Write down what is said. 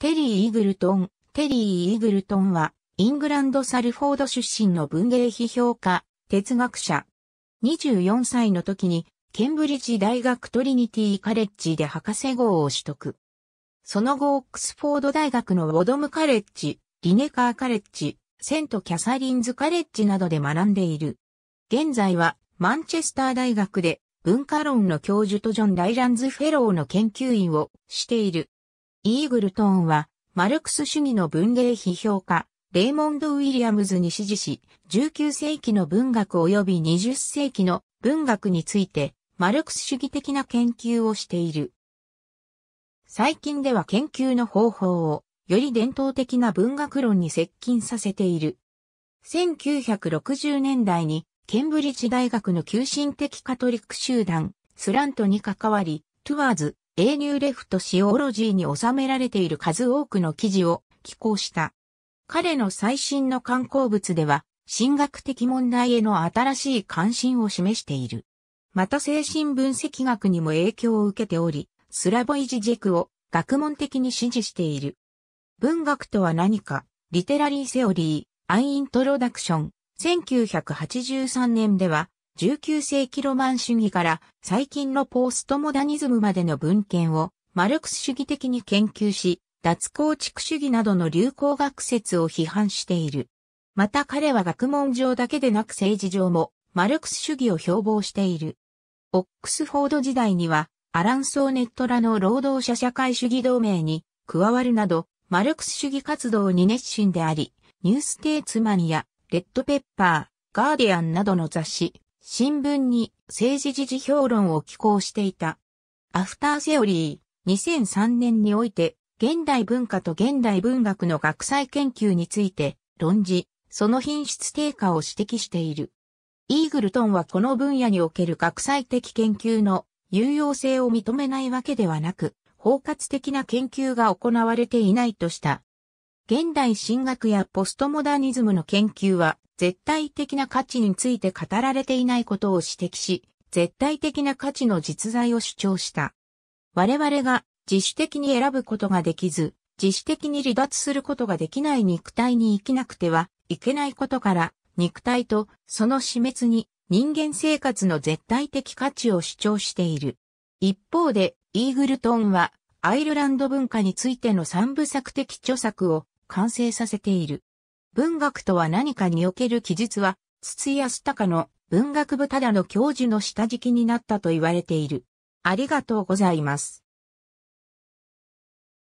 テリー・イーグルトン。テリー・イーグルトンは、イングランド・サルフォード出身の文芸批評家、哲学者。24歳の時に、ケンブリッジ大学トリニティ・カレッジで博士号を取得。その後、オックスフォード大学のウォドム・カレッジ、リネカー・カレッジ、セント・キャサリンズ・カレッジなどで学んでいる。現在は、マンチェスター大学で、文化論の教授とジョン・ライランズ・フェローの研究員をしている。イーグルトンは、マルクス主義の文芸批評家、レイモンド・ウィリアムズに支持し、19世紀の文学及び20世紀の文学について、マルクス主義的な研究をしている。最近では研究の方法を、より伝統的な文学論に接近させている。1960年代に、ケンブリッジ大学の急進的カトリック集団、スラントに関わり、トゥワーズ、英乳レフトシオロジーに収められている数多くの記事を寄稿した。彼の最新の刊行物では、神学的問題への新しい関心を示している。また精神分析学にも影響を受けており、スラボイジジェクを学問的に支持している。文学とは何か、リテラリーセオリー、アイントロダクション、1983年では、19世紀ロマン主義から最近のポーストモダニズムまでの文献をマルクス主義的に研究し、脱構築主義などの流行学説を批判している。また彼は学問上だけでなく政治上もマルクス主義を標榜している。オックスフォード時代にはアラン・ソーネットらの労働者社会主義同盟に加わるなどマルクス主義活動に熱心であり、ニューステーツマンやレッドペッパー、ガーディアンなどの雑誌、新聞に政治時事評論を寄稿していた。アフターセオリー、2003年において、現代文化と現代文学の学際研究について、論じ、その品質低下を指摘している。イーグルトンはこの分野における学際的研究の有用性を認めないわけではなく、包括的な研究が行われていないとした。現代進学やポストモダニズムの研究は、絶対的な価値について語られていないことを指摘し、絶対的な価値の実在を主張した。我々が自主的に選ぶことができず、自主的に離脱することができない肉体に生きなくてはいけないことから、肉体とその死滅に人間生活の絶対的価値を主張している。一方で、イーグルトンはアイルランド文化についての三部作的著作を完成させている。文学とは何かにおける記述は、筒井康隆の文学部ただの教授の下敷きになったと言われている。ありがとうございます。